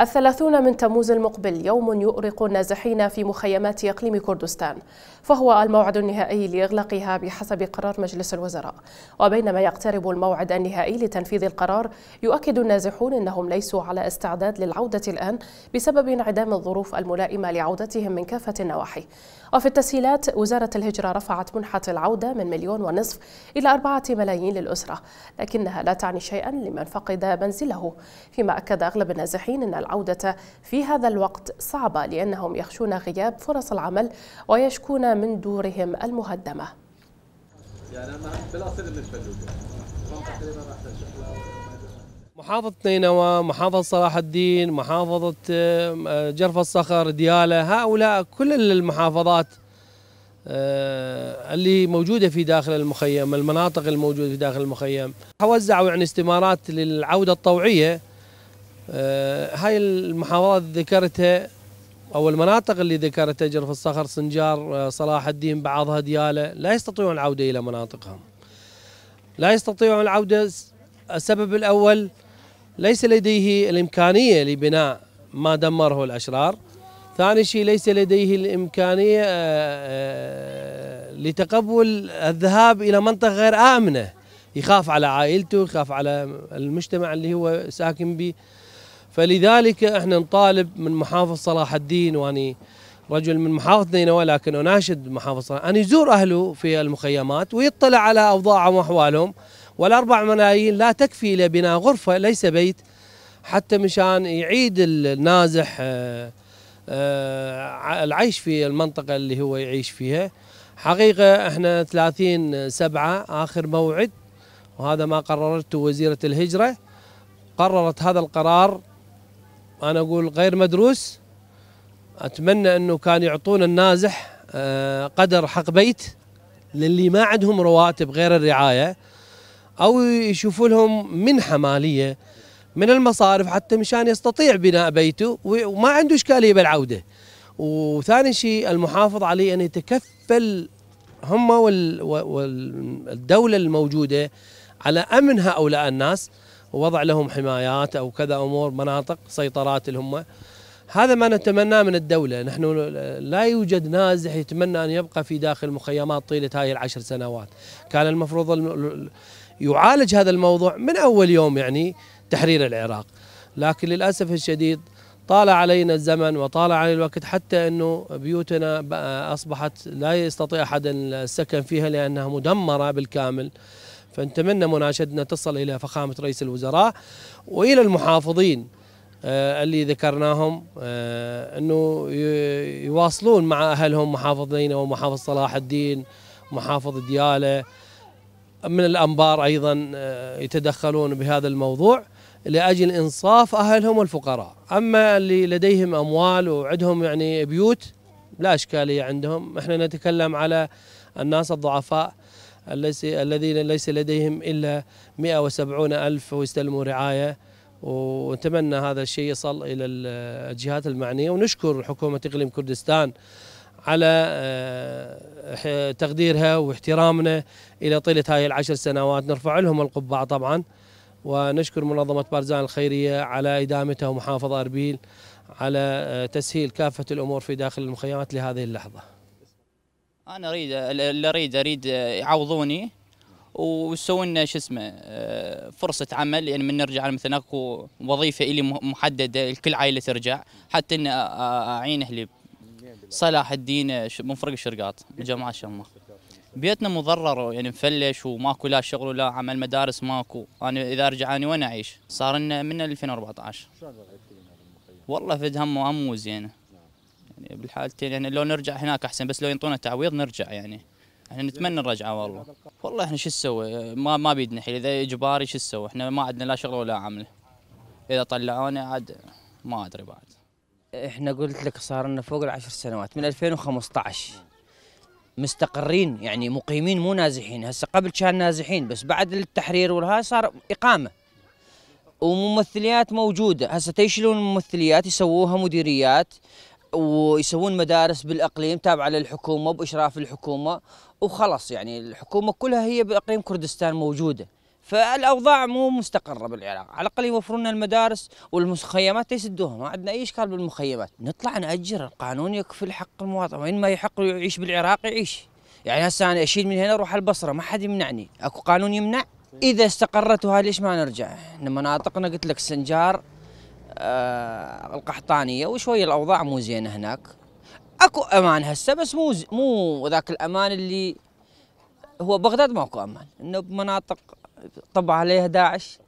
الثلاثون من تموز المقبل يوم يؤرق النازحين في مخيمات إقليم كردستان فهو الموعد النهائي لإغلاقها بحسب قرار مجلس الوزراء وبينما يقترب الموعد النهائي لتنفيذ القرار يؤكد النازحون أنهم ليسوا على استعداد للعودة الآن بسبب انعدام الظروف الملائمة لعودتهم من كافة النواحي وفي التسهيلات وزارة الهجرة رفعت منحة العودة من مليون ونصف إلى أربعة ملايين للأسرة لكنها لا تعني شيئا لمن فقد منزله فيما أكد أغلب النازحين أن العودة في هذا الوقت صعبة لأنهم يخشون غياب فرص العمل ويشكون من دورهم المهدمة محافظة نينوى، محافظة صلاح الدين، محافظة آه، جرف الصخر، ديالة، هؤلاء كل المحافظات آه، اللي موجودة في داخل المخيم المناطق الموجودة في داخل المخيم وزعوا يعني استمارات للعودة الطوعية آه، هاي المحافظات ذكرتها او المناطق اللي ذكرتها جرف الصخر سنجار آه، صلاح الدين بعضها دياله لا يستطيعون العوده الى مناطقهم لا يستطيعون العوده السبب الاول ليس لديه الامكانيه لبناء ما دمره الاشرار ثاني شيء ليس لديه الامكانيه آه، لتقبل الذهاب الى منطقه غير امنه يخاف على عائلته يخاف على المجتمع اللي هو ساكن به فلذلك احنا نطالب من محافظ صلاح الدين واني رجل من محافظة نينوى لكن اناشد محافظ ان يزور اهله في المخيمات ويطلع على اوضاعهم واحوالهم والاربع ملايين لا تكفي لبناء غرفة ليس بيت حتى مشان يعيد النازح آه، آه، العيش في المنطقة اللي هو يعيش فيها حقيقة احنا 30 سبعة آخر موعد وهذا ما قررته وزيرة الهجرة قررت هذا القرار انا اقول غير مدروس اتمنى انه كان يعطون النازح آه، قدر حق بيت للي ما عندهم رواتب غير الرعايه او يشوفوا لهم منحه ماليه من المصارف حتى مشان يستطيع بناء بيته وما عنده اشكاليه بالعوده. وثاني شيء المحافظ عليه ان يتكفل هم والدوله الموجوده على امن هؤلاء الناس ووضع لهم حمايات أو كذا أمور مناطق سيطرات اللي هم هذا ما نتمناه من الدولة نحن لا يوجد نازح يتمنى أن يبقى في داخل مخيمات طيلة هاي العشر سنوات كان المفروض يعالج هذا الموضوع من أول يوم يعني تحرير العراق لكن للأسف الشديد طال علينا الزمن وطال علينا الوقت حتى أنه بيوتنا أصبحت لا يستطيع أحد السكن فيها لأنها مدمرة بالكامل فنتمنى مناشدنا تصل إلى فخامة رئيس الوزراء وإلى المحافظين آه، اللي ذكرناهم آه، أنه يواصلون مع أهلهم محافظين ومحافظ صلاح الدين محافظ ديالة من الأنبار أيضا آه، يتدخلون بهذا الموضوع لأجل إنصاف أهلهم الفقراء أما اللي لديهم أموال وعندهم يعني بيوت لا إشكالية عندهم إحنا نتكلم على الناس الضعفاء الذين ليس لديهم إلا 170 ألف ويستلموا رعاية ونتمنى هذا الشيء يصل إلى الجهات المعنية ونشكر حكومة إقليم كردستان على آه، تقديرها واحترامنا إلى طيلة هذه العشر سنوات نرفع لهم القبعة طبعا ونشكر منظمة بارزان الخيرية على إدامتها ومحافظة أربيل على آه، تسهيل كافة الأمور في داخل المخيمات لهذه اللحظة انا اريد اللي اريد اريد يعوضوني ويسوي لنا شو اسمه آه، فرصه عمل يعني من نرجع مثلا اكو وظيفه الي محدده لكل عائله ترجع حتى ان اعين اهلي صلاح الدين آه، منفرق الشرقاط جماعه شمه بيتنا مضرر يعني مفلش وماكو لا شغل ولا عمل مدارس ماكو انا اذا ارجع انا وين اعيش؟ صار لنا من 2014 شلون والله فد هم وهم زينه يعني بالحالتين يعني لو نرجع هناك احسن بس لو ينطونا تعويض نرجع يعني احنا نتمنى الرجعه آه، والله والله احنا شو نسوي ما ما بيدنا حيل اذا اجباري شو نسوي احنا ما عندنا لا شغل ولا عمل اذا طلعونا عاد ما ادري بعد احنا قلت لك صار لنا فوق العشر سنوات من 2015 مستقرين يعني مقيمين مو نازحين هسه قبل كان نازحين بس بعد التحرير والهاي صار اقامه وممثليات موجوده هسه تيشلون الممثليات يسووها مديريات ويسوون مدارس بالاقليم تابعه للحكومه باشراف الحكومه وخلاص يعني الحكومه كلها هي باقليم كردستان موجوده فالاوضاع مو مستقره بالعراق على الاقل يوفرون المدارس والمخيمات يسدوها ما عندنا اي اشكال بالمخيمات نطلع ناجر القانون يكفل حق المواطن وين ما يحق يعيش بالعراق يعيش يعني هسه انا اشيل من هنا اروح البصره ما حد يمنعني اكو قانون يمنع اذا استقرت وهاي ليش ما نرجع مناطقنا قلت لك سنجار آه القحطانيه وشويه الاوضاع مو زينه هناك اكو امان هسه بس مو مو ذاك الامان اللي هو بغداد ماكو امان انه بمناطق طبع عليها داعش